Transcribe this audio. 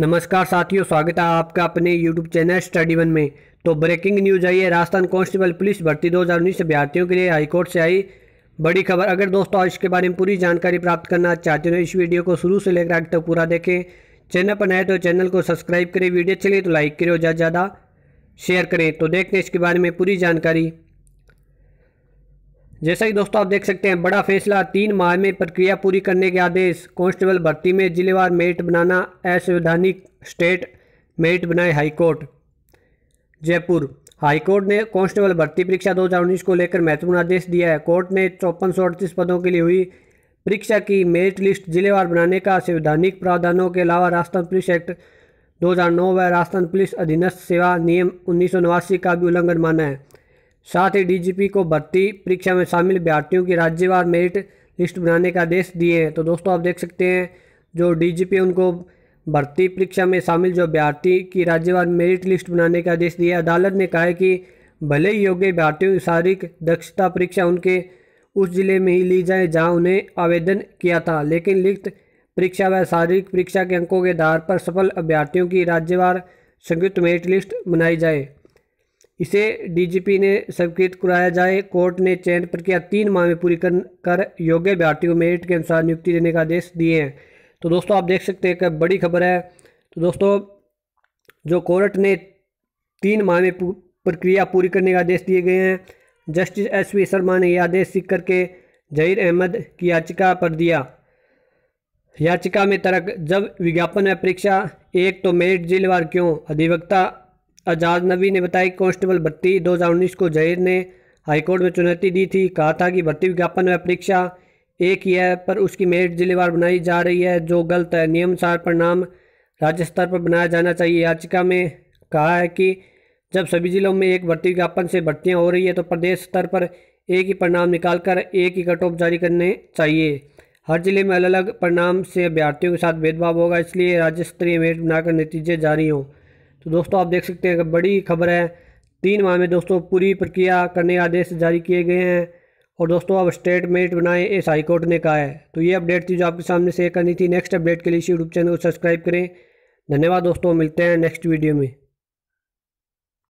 नमस्कार साथियों स्वागत है आपका अपने यूट्यूब चैनल स्टडी वन में तो ब्रेकिंग न्यूज आई है राजस्थान कांस्टेबल पुलिस भर्ती 2019 अभ्यार्थियों के लिए हाईकोर्ट से आई बड़ी खबर अगर दोस्तों आज इसके बारे में पूरी जानकारी प्राप्त करना चाहते हो इस वीडियो को शुरू से लेकर आगे तक पूरा देखें चैनल पर नए तो चैनल को सब्सक्राइब करें वीडियो चलिए तो लाइक करें और ज़्यादा ज़्यादा शेयर करें तो देखते हैं इसके बारे में पूरी जानकारी जैसा कि दोस्तों आप देख सकते हैं बड़ा फैसला तीन माह में प्रक्रिया पूरी करने के आदेश कांस्टेबल भर्ती में जिलेवार मेरिट बनाना असंवैधानिक स्टेट मेरिट बनाए हाईकोर्ट जयपुर हाईकोर्ट ने कांस्टेबल भर्ती परीक्षा 2019 को लेकर महत्वपूर्ण आदेश दिया है कोर्ट ने चौपन पदों के लिए हुई परीक्षा की मेरिट लिस्ट जिलेवार बनाने का संवैधानिक प्रावधानों के अलावा राजस्थान पुलिस एक्ट दो व राजस्थान पुलिस अधीनस्थ सेवा नियम उन्नीस का भी उल्लंघन माना है साथ ही डीजीपी को भर्ती परीक्षा में शामिल अभ्यार्थियों की राज्यवार मेरिट लिस्ट बनाने का आदेश दिए हैं तो दोस्तों आप देख सकते हैं जो डीजीपी उनको भर्ती परीक्षा में शामिल जो अभ्यार्थी की राज्यवार मेरिट लिस्ट बनाने का आदेश दिया अदालत ने कहा है कि भले ही योग्य अभ्यार्थियों की शारीरिक दक्षता परीक्षा उनके उस जिले में ही ली जाए जहाँ उन्हें आवेदन किया था लेकिन लिखित परीक्षा व शारीरिक परीक्षा के अंकों के आधार पर सफल अभ्यार्थियों की राज्यवार संयुक्त मेरिट लिस्ट बनाई जाए इसे डीजीपी ने स्वीकृत कराया जाए कोर्ट ने चयन प्रक्रिया तीन माह में पूरी कर योग्य अभ्यार्थी को मेरिट के अनुसार नियुक्ति देने का आदेश दिए हैं तो दोस्तों आप देख सकते हैं कि बड़ी खबर है तो दोस्तों जो कोर्ट ने तीन माह में प्रक्रिया पूरी करने का आदेश दिए गए हैं जस्टिस एस वी शर्मा ने यह आदेश सीख करके जहीर अहमद की याचिका पर दिया याचिका में तर्क जब विज्ञापन में परीक्षा एक तो मेरिट जिलेवार क्यों अधिवक्ता अजाज नबी ने बताया कॉन्स्टेबल भर्ती 2019 को जहीर ने हाईकोर्ट में चुनौती दी थी कहा था कि भर्ती विज्ञापन में परीक्षा एक ही है पर उसकी मेरिट जिलेवार बनाई जा रही है जो गलत है नियमानुसार परिणाम राज्य स्तर पर बनाया जाना चाहिए याचिका में कहा है कि जब सभी जिलों में एक भर्ती विज्ञापन से भर्तियाँ हो रही है तो प्रदेश स्तर पर एक ही परिणाम निकालकर एक ही कट ऑफ जारी करने चाहिए हर जिले में अलग अलग परिणाम से अभ्यर्थियों के साथ भेदभाव होगा इसलिए राज्य स्तरीय मेरिट बनाकर नतीजे जारी हों तो दोस्तों आप देख सकते हैं बड़ी खबर है तीन माह में दोस्तों पूरी प्रक्रिया करने आदेश जारी किए गए हैं और दोस्तों अब स्टेटमेंट बनाएं इस हाईकोर्ट ने कहा है तो ये अपडेट थी जो आपके सामने शेयर करनी थी नेक्स्ट अपडेट के लिए इस यूट्यूब चैनल को सब्सक्राइब करें धन्यवाद दोस्तों मिलते हैं नेक्स्ट वीडियो में